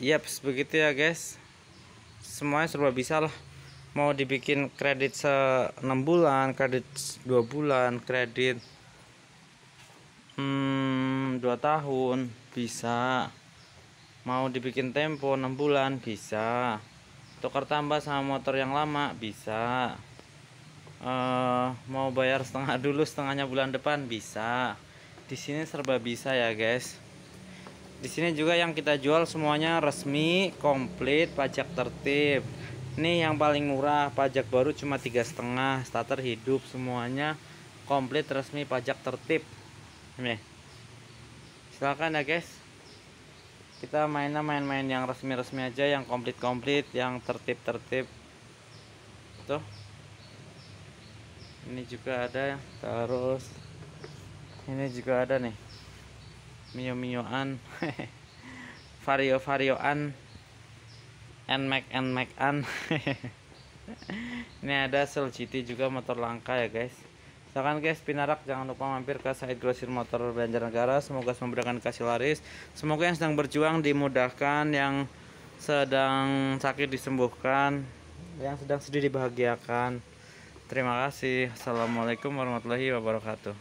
Yap, begitu ya guys. Semuanya serba bisa lah. Mau dibikin kredit se 6 bulan, kredit 2 bulan, kredit hmm, tahun bisa. Mau dibikin tempo 6 bulan bisa. Tukar tambah sama motor yang lama bisa. Uh, mau bayar setengah dulu setengahnya bulan depan bisa. Di sini serba bisa ya guys di sini juga yang kita jual semuanya resmi komplit pajak tertib ini yang paling murah pajak baru cuma tiga setengah starter hidup semuanya komplit resmi pajak tertib nih silakan ya guys kita mainnya main-main yang resmi-resmi aja yang komplit-komplit yang tertib-tertib tuh ini juga ada terus ini juga ada nih mio-mioan vario-varioan and mac and mac an ini ada sel GT juga motor langka ya guys Silahkan guys pinarak jangan lupa mampir ke site grosir motor Banjarnegara semoga memberikan kasih laris semoga yang sedang berjuang dimudahkan yang sedang sakit disembuhkan yang sedang sedih dibahagiakan terima kasih assalamualaikum warahmatullahi wabarakatuh